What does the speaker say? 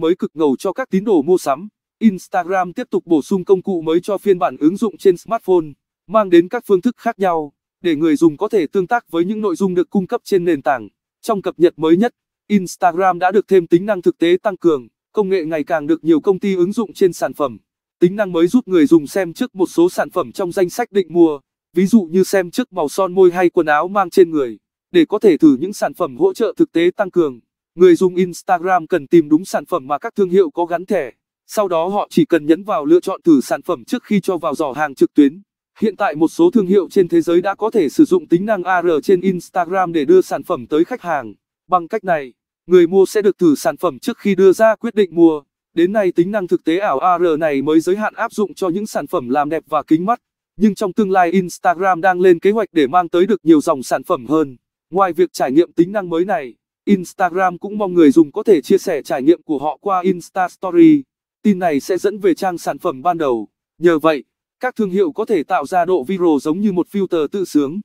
mới cực ngầu cho các tín đồ mua sắm. Instagram tiếp tục bổ sung công cụ mới cho phiên bản ứng dụng trên smartphone, mang đến các phương thức khác nhau để người dùng có thể tương tác với những nội dung được cung cấp trên nền tảng. Trong cập nhật mới nhất, Instagram đã được thêm tính năng thực tế tăng cường, công nghệ ngày càng được nhiều công ty ứng dụng trên sản phẩm. Tính năng mới giúp người dùng xem trước một số sản phẩm trong danh sách định mua, ví dụ như xem trước màu son môi hay quần áo mang trên người, để có thể thử những sản phẩm hỗ trợ thực tế tăng cường. Người dùng Instagram cần tìm đúng sản phẩm mà các thương hiệu có gắn thẻ. Sau đó họ chỉ cần nhấn vào lựa chọn thử sản phẩm trước khi cho vào giỏ hàng trực tuyến. Hiện tại một số thương hiệu trên thế giới đã có thể sử dụng tính năng AR trên Instagram để đưa sản phẩm tới khách hàng. Bằng cách này, người mua sẽ được thử sản phẩm trước khi đưa ra quyết định mua. Đến nay tính năng thực tế ảo AR này mới giới hạn áp dụng cho những sản phẩm làm đẹp và kính mắt. Nhưng trong tương lai Instagram đang lên kế hoạch để mang tới được nhiều dòng sản phẩm hơn. Ngoài việc trải nghiệm tính năng mới này, Instagram cũng mong người dùng có thể chia sẻ trải nghiệm của họ qua Insta Story. Tin này sẽ dẫn về trang sản phẩm ban đầu. Nhờ vậy, các thương hiệu có thể tạo ra độ viral giống như một filter tự sướng.